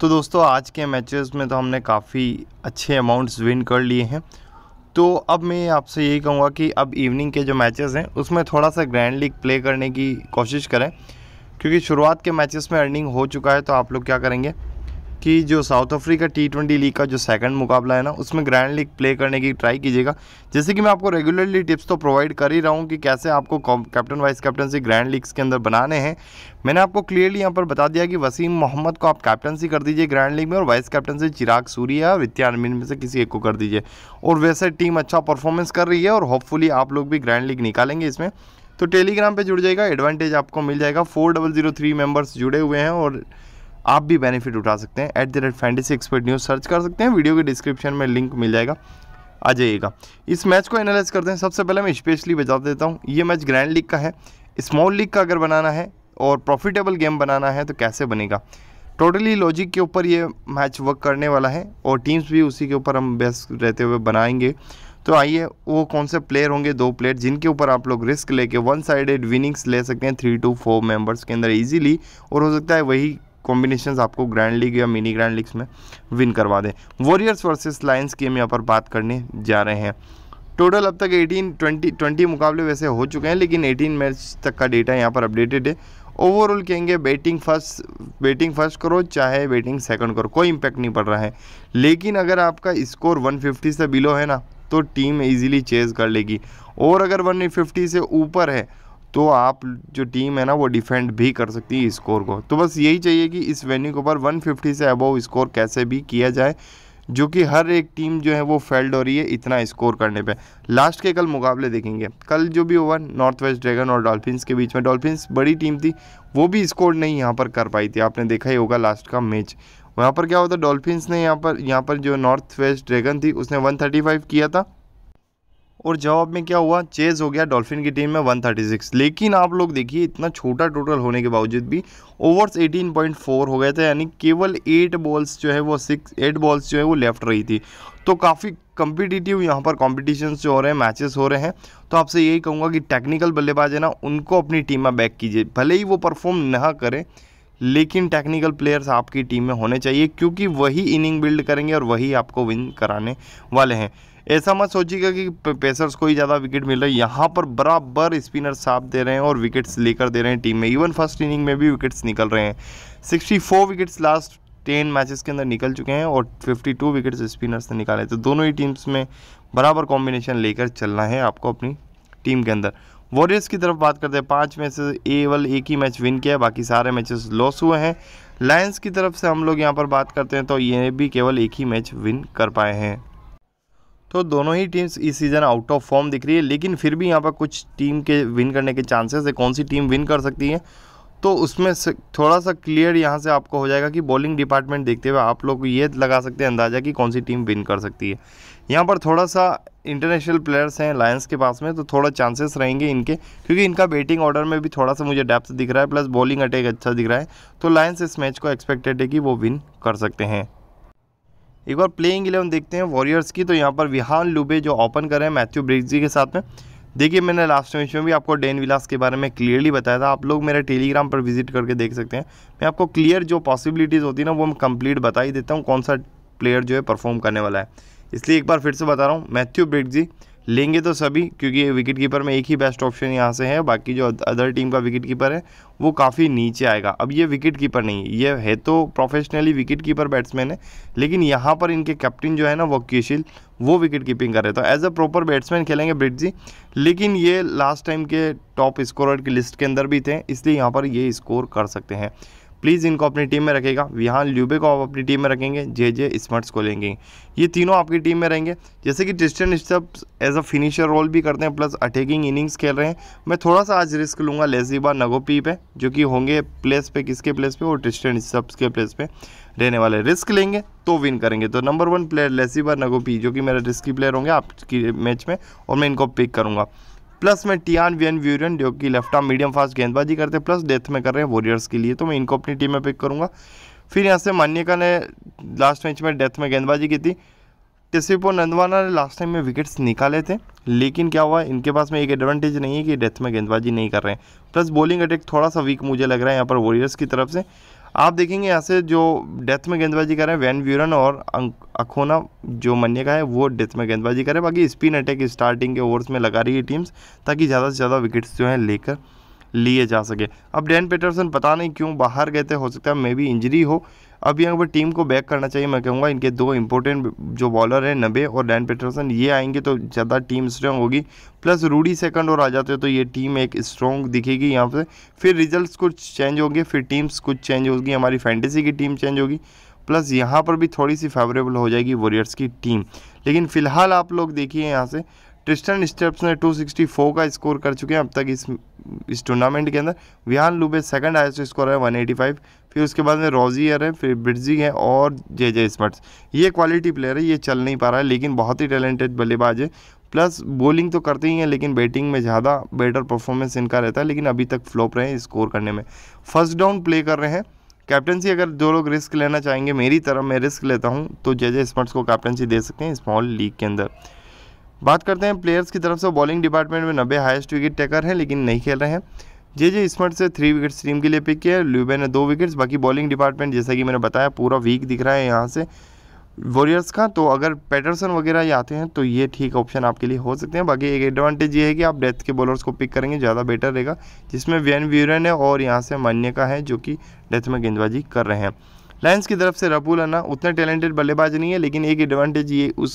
तो दोस्तों आज के मैचेस में तो हमने काफ़ी अच्छे अमाउंट्स विन कर लिए हैं तो अब मैं आपसे यही कहूँगा कि अब इवनिंग के जो मैचेस हैं उसमें थोड़ा सा ग्रैंड लीग प्ले करने की कोशिश करें क्योंकि शुरुआत के मैचेस में अर्निंग हो चुका है तो आप लोग क्या करेंगे कि जो South Africa T twenty league का जो सेकंड मुकाबला है ना उसमें ग्रैंड लीग प्ले करने की ट्राई कीजिएगा जैसे कि मैं आपको रेगुलरली टिप्स तो प्रोवाइड कर ही रहा हूँ कि कैसे आपको captain vice captaincy grand leagues के अंदर बनाने हैं मैंने आपको क्लियरली यहाँ पर बता दिया कि वसीम मोहम्मद को आप कैप्टनसी कर दीजिए ग्रैंड लीग में और वाइस कैप्टनसी चिराग सूर्या और वित्या अरमीन में से किसी एक को कर दीजिए और वैसे टीम अच्छा परफॉर्मेंस कर रही है और होपफुली आप लोग भी ग्रैंड लीग निकालेंगे इसमें तो टेलीग्राम पर जुड़ जाएगा एडवांटेज आपको मिल जाएगा four double zero three members जुड़े हुए हैं और आप भी बेनिफिट उठा सकते हैं at the rate fantasy expert news search कर सकते हैं वीडियो के डिस्क्रिप्शन में लिंक मिल जाएगा आ जाइएगा इस मैच को एनालाइज करते हैं सबसे पहले मैं स्पेशली बता देता हूँ ये मैच ग्रैंड लीग का है स्मॉल लीग का अगर बनाना है और प्रॉफिटेबल गेम बनाना है तो कैसे बनेगा टोटली लॉजिक के ऊपर ये मैच वर्क करने वाला है और टीम्स भी उसी के ऊपर हम बेस्ट रहते हुए बनाएंगे तो आइए वो कौन से प्लेयर होंगे दो प्लेयर जिनके ऊपर आप लोग रिस्क लेके वन साइडेड विनिंग्स ले सकते हैं थ्री टू फोर मेंबर्स के अंदर इजीली और हो सकता है वही कॉम्बिनेशन आपको ग्रैंड लीग या मिनी ग्रैंड लीग्स में विन करवा दें वॉरियर्स वर्सेस लाइन्स की हम यहाँ पर बात करने जा रहे हैं टोटल अब तक 18 20 20 मुकाबले वैसे हो चुके हैं लेकिन 18 मैच तक का डेटा यहाँ पर अपडेटेड है ओवरऑल कहेंगे बैटिंग फर्स्ट बैटिंग फर्स्ट करो चाहे बैटिंग सेकंड करो कोई इम्पैक्ट नहीं पड़ रहा है लेकिन अगर आपका स्कोर 150 से बिलो है ना तो टीम इजीली चेज कर लेगी और अगर 150 से ऊपर है तो आप जो टीम है ना वो डिफेंड भी कर सकती है स्कोर को तो बस यही चाहिए कि इस वेन्यू के ऊपर 150 से अबव स्कोर कैसे भी किया जाए जो कि हर एक टीम जो है वो फेल्ड हो रही है इतना स्कोर करने पे लास्ट के कल मुकाबले देखेंगे कल जो भी ओवर नॉर्थ वेस्ट ड्रैगन और डॉल्फिन्स के बीच में डॉल्फिन्स बड़ी टीम थी वो भी स्कोर नहीं यहाँ पर कर पाई थी आपने देखा ही होगा लास्ट का मैच वहाँ पर क्या होता डॉल्फिन्स ने यहाँ पर यहाँ पर जो नॉर्थ वेस्ट ड्रैगन थी उसने 135 किया था और जवाब में क्या हुआ चेज हो गया डॉल्फिन की टीम में 136 लेकिन आप लोग देखिए इतना छोटा टोटल होने के बावजूद भी ओवर्स 18.4 हो गए थे यानी केवल एट बॉल्स जो है वो सिक्स एट बॉल्स जो है वो लेफ्ट रही थी तो काफ़ी कम्पिटिटिव यहाँ पर कॉम्पिटिशन जो हो रहे हैं मैचेस हो रहे हैं तो आपसे यही कहूँगा कि टेक्निकल बल्लेबाज है ना उनको अपनी टीम में बैक कीजिए भले ही वो परफॉर्म ना करें लेकिन टेक्निकल प्लेयर्स आपकी टीम में होने चाहिए क्योंकि वही इनिंग बिल्ड करेंगे और वही आपको विन कराने वाले हैं ऐसा मत सोचिएगा कि पेसर्स को ही ज़्यादा विकेट मिल रहा है यहाँ पर बराबर स्पिनर साफ दे रहे हैं और विकेट्स लेकर दे रहे हैं टीम में इवन फर्स्ट इनिंग में भी विकेट्स निकल रहे हैं 64 विकेट्स लास्ट टेन मैचेस के अंदर निकल चुके हैं और 52 विकेट्स स्पिनर्स ने निकाले तो दोनों ही टीम्स में बराबर कॉम्बिनेशन लेकर चलना है आपको अपनी टीम के अंदर वॉरियर्स की तरफ बात करते हैं पाँच में से केवल एक ही मैच विन किया है बाकी सारे मैचेस लॉस हुए हैं लायंस की तरफ से हम लोग यहाँ पर बात करते हैं तो ये भी केवल एक ही मैच विन कर पाए हैं तो दोनों ही टीम्स इस सीज़न आउट ऑफ फॉर्म दिख रही है लेकिन फिर भी यहाँ पर कुछ टीम के विन करने के चांसेस है कौन सी टीम विन कर सकती है तो उसमें से थोड़ा सा क्लियर यहाँ से आपको हो जाएगा कि बॉलिंग डिपार्टमेंट देखते हुए आप लोग ये लगा सकते हैं अंदाज़ा कि कौन सी टीम विन कर सकती है यहाँ पर थोड़ा सा इंटरनेशनल प्लेयर्स हैं लायंस के पास में तो थोड़ा चांसेस रहेंगे इनके क्योंकि इनका बैटिंग ऑर्डर में भी थोड़ा सा मुझे डेप्थ दिख रहा है प्लस बॉलिंग अटैक अच्छा दिख रहा है तो लायंस इस मैच को एक्सपेक्टेड है कि वो विन कर सकते हैं एक बार प्लेइंग इलेवन देखते हैं वॉरियर्स की तो यहाँ पर विहान लुबे जो ओपन कर रहे हैं मैथ्यू ब्रिग्जी के साथ में देखिए मैंने लास्ट मैच में भी आपको डेन विलास के बारे में क्लियरली बताया था आप लोग मेरे टेलीग्राम पर विजिट करके देख सकते हैं मैं आपको क्लियर जो पॉसिबिलिटीज़ होती है ना वो मैं कंप्लीट बता ही देता हूँ कौन सा प्लेयर जो है परफॉर्म करने वाला है इसलिए एक बार फिर से बता रहा हूँ मैथ्यू ब्रिग्जी लेंगे तो सभी क्योंकि विकेट कीपर में एक ही बेस्ट ऑप्शन यहाँ से है बाकी जो अदर टीम का विकेट कीपर है वो काफ़ी नीचे आएगा अब ये विकेट कीपर नहीं ये है तो प्रोफेशनली विकेट कीपर बैट्समैन है लेकिन यहाँ पर इनके कैप्टन जो है ना वकीशील वो विकेट कीपिंग कर रहे थे एज अ प्रॉपर बैट्समैन खेलेंगे ब्रिट जी लेकिन ये लास्ट टाइम के टॉप स्कोरर की लिस्ट के अंदर भी थे इसलिए यहाँ पर ये स्कोर कर सकते हैं प्लीज़ इनको अपनी टीम में रखेगा विहान ल्यूबे को आप अपनी टीम में रखेंगे जे जे स्मर्ट्स को लेंगे ये तीनों आपकी टीम में रहेंगे जैसे कि ट्रिस्टन स्टप एज अ फिनिशर रोल भी करते हैं प्लस अटैकिंग इनिंग्स खेल रहे हैं मैं थोड़ा सा आज रिस्क लूँगा लेजीबा नगोपी पे जो कि होंगे प्लेस पे किसके प्लेस पे और ट्रिस्टन स्टप्स के प्लेस पे रहने वाले रिस्क लेंगे तो विन करेंगे तो number one player Lesiba Ngoepe जो कि मेरा रिस्की प्लेयर होंगे आपकी मैच में और मैं इनको पिक करूँगा प्लस में टियान वियन व्यूरन जो कि लेफ्ट आर्म मीडियम फास्ट गेंदबाजी करते हैं प्लस डेथ में कर रहे हैं वॉरियर्स के लिए तो मैं इनको अपनी टीम में पिक करूँगा फिर यहाँ से मान्यका ने लास्ट मैच में डेथ में गेंदबाजी की थी टिसिपो नंदवाना ने लास्ट टाइम में विकेट्स निकाले थे लेकिन क्या हुआ इनके पास में एक एडवांटेज नहीं है कि डेथ में गेंदबाजी नहीं कर रहे हैं प्लस बॉलिंग अटैक थोड़ा सा वीक मुझे लग रहा है यहाँ पर वॉरियर्स की तरफ से आप देखेंगे यहाँ से जो डेथ में गेंदबाजी कर रहे हैं वैन व्यूरन और अखोना जो मन्य का है वो डेथ में गेंदबाजी कर रहे हैं बाकी स्पिन अटैक स्टार्टिंग के ओवर्स में लगा रही है टीम्स ताकि ज़्यादा से ज़्यादा विकेट्स जो हैं लेकर लिए जा सके अब डैन पीटरसन पता नहीं क्यों बाहर गए थे हो सकता है मे बी इंजरी हो अब यहाँ पर टीम को बैक करना चाहिए मैं कहूँगा इनके दो इंपॉर्टेंट जो बॉलर हैं नबे और डैन पीटरसन ये आएंगे तो ज़्यादा टीम स्ट्रॉन्ग होगी प्लस रूडी सेकंड और आ जाते हो तो ये टीम एक स्ट्रॉन्ग दिखेगी यहाँ पर फिर रिजल्ट कुछ चेंज होंगे फिर टीम्स कुछ चेंज होगी हमारी फैंटेसी की टीम चेंज होगी प्लस यहाँ पर भी थोड़ी सी फेवरेबल हो जाएगी वॉरियर्स की टीम लेकिन फ़िलहाल आप लोग देखिए यहाँ से ट्रिस्टन स्टेप्स ने 264 का स्कोर कर चुके हैं अब तक इस इस टूर्नामेंट के अंदर Wihan Lubbe second highest score है 185 फिर उसके बाद में रॉजियर है फिर ब्रिजिंग है और जे जे स्मर्ट्स ये क्वालिटी प्लेयर है ये चल नहीं पा रहा है लेकिन बहुत ही टैलेंटेड बल्लेबाज है प्लस बॉलिंग तो करते ही हैं लेकिन बैटिंग में ज़्यादा बेटर परफॉर्मेंस इनका रहता है लेकिन अभी तक फ्लॉप रहे हैं स्कोर करने में फर्स्ट डाउन प्ले कर रहे हैं कैप्टनसी अगर जो लोग रिस्क लेना चाहेंगे मेरी तरफ मैं रिस्क लेता हूँ तो जे जे स्मर्ट्स को कैप्टनसी दे सकते हैं स्मॉल लीग के अंदर बात करते हैं प्लेयर्स की तरफ से बॉलिंग डिपार्टमेंट में नब्बे हाइस्ट विकेट टेकर हैं लेकिन नहीं खेल रहे हैं जे जे स्मर्ट से थ्री विकेट्स टीम के लिए पिक किया ल्यूबे ने दो विकेट्स बाकी बॉलिंग डिपार्टमेंट जैसा कि मैंने बताया पूरा वीक दिख रहा है यहाँ से वॉरियर्स का तो अगर पैटर्सन वगैरह ये आते हैं तो ये ठीक ऑप्शन आपके लिए हो सकते हैं बाकी एक एडवांटेज ये है कि आप डेथ के बॉलर्स को पिक करेंगे ज़्यादा बेटर रहेगा जिसमें वैन व्यूरन है और यहाँ से मान्य का है जो कि डेथ में गेंदबाजी कर रहे हैं लायंस की तरफ से रबूल अन्ना उतने टैलेंटेड बल्लेबाज नहीं है लेकिन एक एडवांटेज ये उस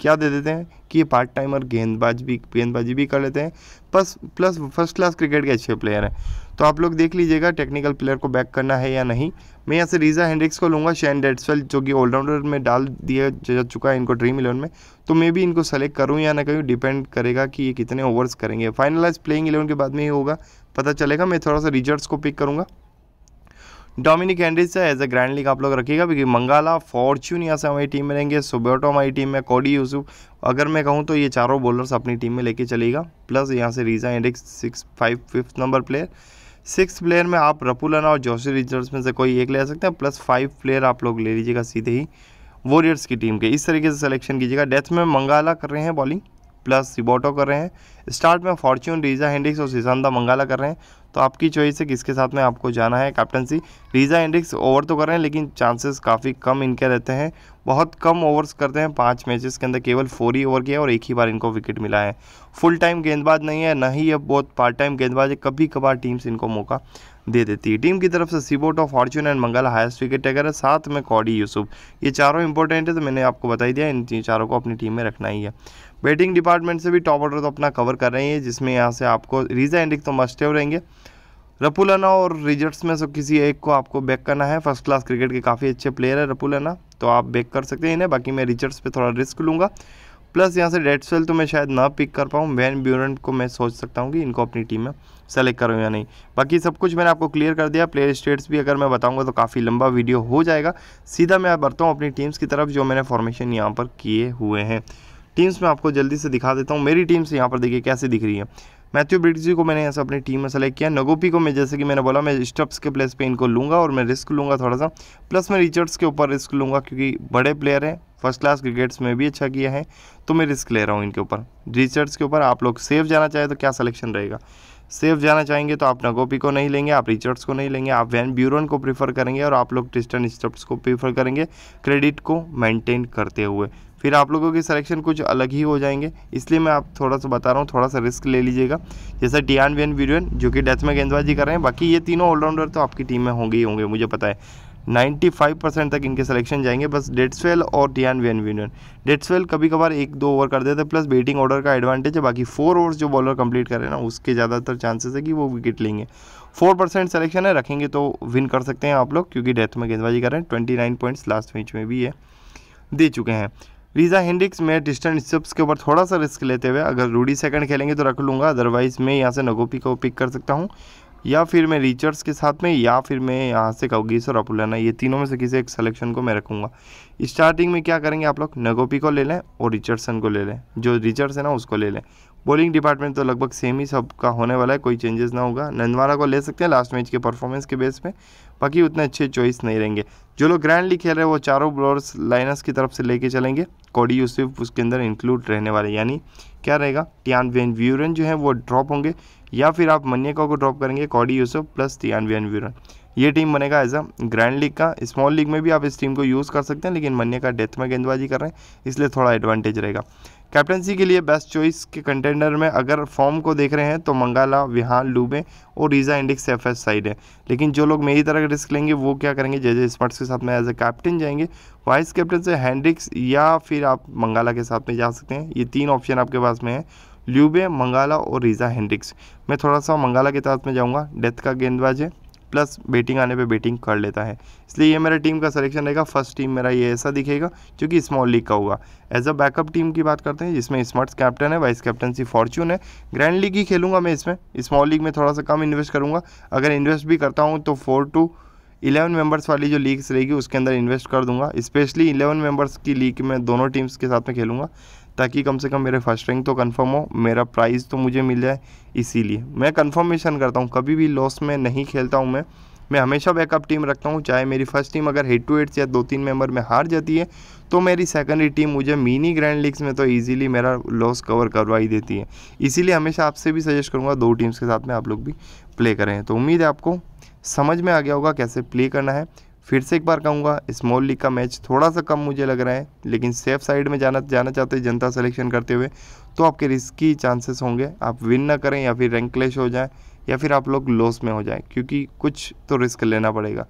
क्या दे देते हैं कि ये पार्ट टाइम और गेंदबाज भी गेंदबाजी भी कर लेते हैं plus plus first class cricket के अच्छे प्लेयर हैं तो आप लोग देख लीजिएगा टेक्निकल प्लेयर को बैक करना है या नहीं मैं यहाँ से रीजा हैंड्रिक्स को लूँगा शैन डेट्सवेल जो कि ऑलराउंडर में डाल दिया जा चुका है इनको ड्रीम इलेवन में तो मैं भी इनको सेलेक्ट करूँ या ना करूँ डिपेंड करेगा कि ये कितने ओवर्स करेंगे फाइनलाइज प्लेइंग इलेवन के बाद में ही होगा पता चलेगा मैं थोड़ा सा रिजल्ट को पिक करूँगा डोमिनिक हेनरिज से एज ए ग्रैंड लीग आप लोग रखिएगा क्योंकि मंगाला फॉर्च्यून यहाँ से हमारी टीम में रहेंगे सुबोटो हमारी टीम में कोडी यूसुफ अगर मैं कहूँ तो ये चारों बॉलर्स अपनी टीम में लेके चलेगा प्लस यहाँ से Reeza Hendricks six five fifth number player six player में आप रपूलाना और जोशी रिजर्स में से कोई एक ले सकते हैं प्लस फाइव प्लेयर आप लोग ले लीजिएगा सीधे ही वॉरियर्स की टीम के इस तरीके से सिलेक्शन कीजिएगा डेथ में मंगाला कर रहे हैं बॉलिंग प्लस सिबोटो कर रहे हैं स्टार्ट में फॉर्च्यून रीजा हैंडिक्स और सिसांदा मंगाला कर रहे हैं तो आपकी चॉइस है किसके साथ में आपको जाना है कैप्टनसी रीजा इंडिक्स ओवर तो कर रहे हैं लेकिन चांसेस काफ़ी कम इनके रहते हैं बहुत कम ओवर्स करते हैं पाँच मैचेस के अंदर केवल फोर ही ओवर किया और एक ही बार इनको विकेट मिला है फुल टाइम गेंदबाज नहीं है ना ही अब बहुत पार्ट टाइम गेंदबाज है कभी कभार टीम्स इनको मौका दे देती है टीम की तरफ से सीबोट ऑफ फॉर्चून एंड मंगल हाइस्ट विकेट टेकर है साथ में कॉडी यूसुफ ये चारों इंपॉर्टेंट है तो मैंने आपको बताई दिया इन चारों को अपनी टीम में रखना ही है बैटिंग डिपार्टमेंट से भी टॉप ऑर्डर तो अपना कवर कर रही है जिसमें यहाँ से आपको रीजा एंडिक तो मस्टेव रहेंगे रपुलाना और रिजर्ट्स में से किसी एक को आपको बैक करना है फर्स्ट क्लास क्रिकेट के काफ़ी अच्छे प्लेयर है रपुलाना तो आप बैक कर सकते हैं इन्हें बाकी मैं रिजर्ट्स पे थोड़ा रिस्क लूँगा प्लस यहाँ से डेट्सवेल तो मैं शायद ना पिक कर पाऊँ वैन ब्यूरन को मैं सोच सकता हूँ कि इनको अपनी टीम में सेलेक्ट करूँ या नहीं बाकी सब कुछ मैंने आपको क्लियर कर दिया प्लेयर स्टेट्स भी अगर मैं बताऊँगा तो काफ़ी लंबा वीडियो हो जाएगा सीधा मैं बढ़ता हूँ अपनी टीम्स की तरफ जो मैंने फॉर्मेशन यहाँ पर किए हुए हैं टीम्स में आपको जल्दी से दिखा देता हूँ मेरी टीम्स यहाँ पर देखिए कैसे दिख रही है मैथ्यू ब्रिडजी को मैंने ऐसा अपनी टीम में सेलेक्ट किया नगोपी को मैं जैसे कि मैंने बोला मैं स्टप्स के प्लेस पे इनको लूँगा और मैं रिस्क लूँगा थोड़ा सा प्लस मैं रिचर्ड्स के ऊपर रिस्क लूँगा क्योंकि बड़े प्लेयर हैं फर्स्ट क्लास क्रिकेट्स में भी अच्छा किया है तो मैं रिस्क ले रहा हूँ इनके ऊपर रिचर्ड्स के ऊपर आप लोग सेफ जाना चाहें तो क्या सलेक्शन रहेगा सेफ जाना चाहेंगे तो आप नगोपी को नहीं लेंगे आप रिचर्ड्स को नहीं लेंगे आप वैन ब्यूरन को प्रीफर करेंगे और आप लोग ट्रिस्टन स्टप्स को प्रीफर करेंगे क्रेडिट को मेंटेन करते हुए फिर आप लोगों के सिलेक्शन कुछ अलग ही हो जाएंगे इसलिए मैं आप थोड़ा सा बता रहा हूँ थोड़ा सा रिस्क ले लीजिएगा जैसे टियान वेन वीरियन जो कि डेथ में गेंदबाजी कर रहे हैं बाकी ये तीनों ऑलराउंडर तो आपकी टीम में होंगे ही होंगे मुझे पता है 95 परसेंट तक इनके सिलेक्शन जाएंगे बस डेट्सवेल और टियान वेन विनियन डेट्सवेल कभी कभार एक दो ओवर कर देते प्लस बेटिंग ऑर्डर का एडवांटेज है बाकी फोर ओवर्स जो बॉलर कंप्लीट कर रहे हैं ना उसके ज़्यादातर चांसेस है कि वो विकेट लेंगे फोर परसेंट सिलेक्शन है रखेंगे तो विन कर सकते हैं आप लोग क्योंकि डेथ में गेंदबाजी कर रहे हैं twenty nine points last match में भी है दे चुके हैं रीजा हिंडिक्स में डिस्टेंट स्टेप्स के ऊपर थोड़ा सा रिस्क लेते हुए अगर रूडी सेकंड खेलेंगे तो रख लूँगा अदरवाइज़ मैं यहाँ से नगोपी को पिक कर सकता हूँ या फिर मैं रिचर्ड्स के साथ में या फिर मैं यहाँ से कौगीस और अपुलाना ये तीनों में से किसी एक सलेक्शन को मैं रखूँगा स्टार्टिंग में क्या करेंगे आप लोग नगोपी को ले लें और रिचर्डसन को ले लें जो रिचर्ड्स है ना उसको ले लें बॉलिंग डिपार्टमेंट तो लगभग सेम ही सबका होने वाला है कोई चेंजेस ना होगा नंदवारा को ले सकते हैं लास्ट मैच के परफॉर्मेंस के बेस में बाकी उतने अच्छे चॉइस नहीं रहेंगे जो लोग ग्रैंडली खेल रहे हैं वो चारों बॉलर्स लाइनस की तरफ से लेके चलेंगे कोडी यूसुफ उसके अंदर इंक्लूड रहने वाले यानी क्या रहेगा टियान वेन व्यूरन जो है वो ड्रॉप होंगे या फिर आप मन्यका को ड्रॉप करेंगे Codi Yusuf plus Tian van Vuuren ये टीम बनेगा एज अ ग्रैंड लीग का स्मॉल लीग में भी आप इस टीम को यूज़ कर सकते हैं लेकिन का डेथ में गेंदबाजी कर रहे हैं इसलिए थोड़ा एडवांटेज रहेगा कैप्टनसी के लिए बेस्ट चॉइस के कंटेंडर में अगर फॉर्म को देख रहे हैं तो मंगाला विहान लूबे और Reeza Hendricks F S side है लेकिन जो लोग मेरी तरह रिस्क लेंगे वो क्या करेंगे जय जय स्मार्ट्स के साथ में एज ए कैप्टन जाएंगे वाइस कैप्टन से हैंड्रिक्स या फिर आप मंगाला के साथ में जा सकते हैं ये तीन ऑप्शन आपके पास में है ल्यूबे मंगाला और रीजा हैंड्रिक्स मैं थोड़ा सा मंगाला के साथ में जाऊँगा डेथ का गेंदबाज है प्लस बेटिंग आने पे बेटिंग कर लेता है इसलिए ये मेरा टीम का सिलेक्शन रहेगा फर्स्ट टीम मेरा ये ऐसा दिखेगा जो कि स्मॉल लीग का होगा एज अ बैकअप टीम की बात करते हैं जिसमें स्मार्ट्स कैप्टन है वाइस कैप्टनसी फॉर्च्यून है ग्रैंड लीग ही खेलूंगा मैं इसमें स्मॉल लीग में थोड़ा सा कम इन्वेस्ट करूँगा अगर इन्वेस्ट भी करता हूँ तो फोर टू इलेवन मेंबर्स वाली जो लीग्स रहेगी उसके अंदर इन्वेस्ट कर दूंगा स्पेशली इलेवन मेंबर्स की लीग में दोनों टीम्स के साथ में खेलूंगा ताकि कम से कम मेरे फर्स्ट रैंक तो कंफर्म हो मेरा प्राइज़ तो मुझे मिल जाए इसीलिए मैं कंफर्मेशन करता हूँ कभी भी लॉस में नहीं खेलता हूँ मैं मैं हमेशा बैकअप टीम रखता हूँ चाहे मेरी फर्स्ट टीम अगर हेड टू हेड या दो तीन मेंबर में हार जाती है तो मेरी सेकेंडरी टीम मुझे मिनी ग्रैंड लीग्स में तो इजीली मेरा लॉस कवर करवाई देती है इसीलिए हमेशा आपसे भी सजेस्ट करूँगा दो टीम्स के साथ में आप लोग भी प्ले करें तो उम्मीद है आपको समझ में आ गया होगा कैसे प्ले करना है फिर से एक बार कहूँगा स्मॉल लीग का मैच थोड़ा सा कम मुझे लग रहा है लेकिन सेफ साइड में जाना जाना चाहते हैं जनता सिलेक्शन करते हुए तो आपके रिस्की चांसेस होंगे आप विन ना करें या फिर रैंक क्लेश हो जाए या फिर आप लोग लॉस में हो जाए क्योंकि कुछ तो रिस्क लेना पड़ेगा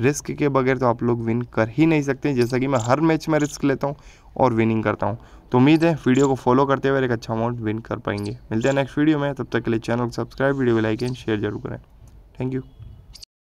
रिस्क के बगैर तो आप लोग विन कर ही नहीं सकते जैसा कि मैं हर मैच में रिस्क लेता हूँ और विनिंग करता हूँ तो उम्मीद है वीडियो को फॉलो करते हुए एक अच्छा अमाउंट विन कर पाएंगे मिलते हैं नेक्स्ट वीडियो में तब तक के लिए चैनल को सब्सक्राइब वीडियो को लाइक एंड शेयर जरूर करें थैंक यू